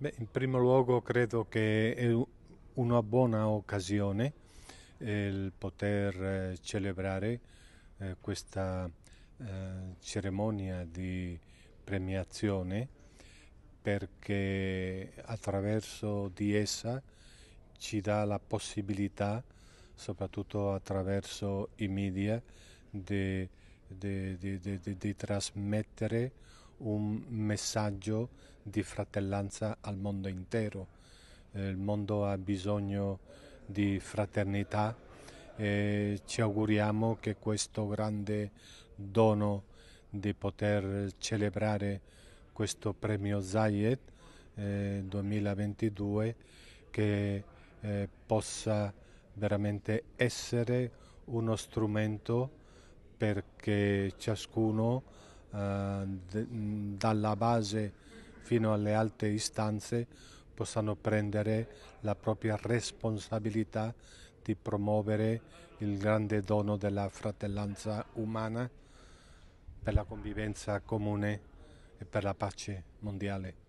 Beh, in primo luogo credo che è una buona occasione eh, il poter eh, celebrare eh, questa cerimonia di premiazione perché attraverso di essa ci dà la possibilità, soprattutto attraverso i media, di, di, di, di trasmettere un messaggio di fratellanza al mondo intero. Eh, il mondo ha bisogno di fraternità e ci auguriamo che questo grande dono di poter celebrare questo premio Zayed eh, 2022 che eh, possa veramente essere uno strumento perché ciascuno eh, mm, dalla base fino alle alte istanze possano prendere la propria responsabilità di promuovere il grande dono della fratellanza umana per la convivenza comune e per la pace mondiale.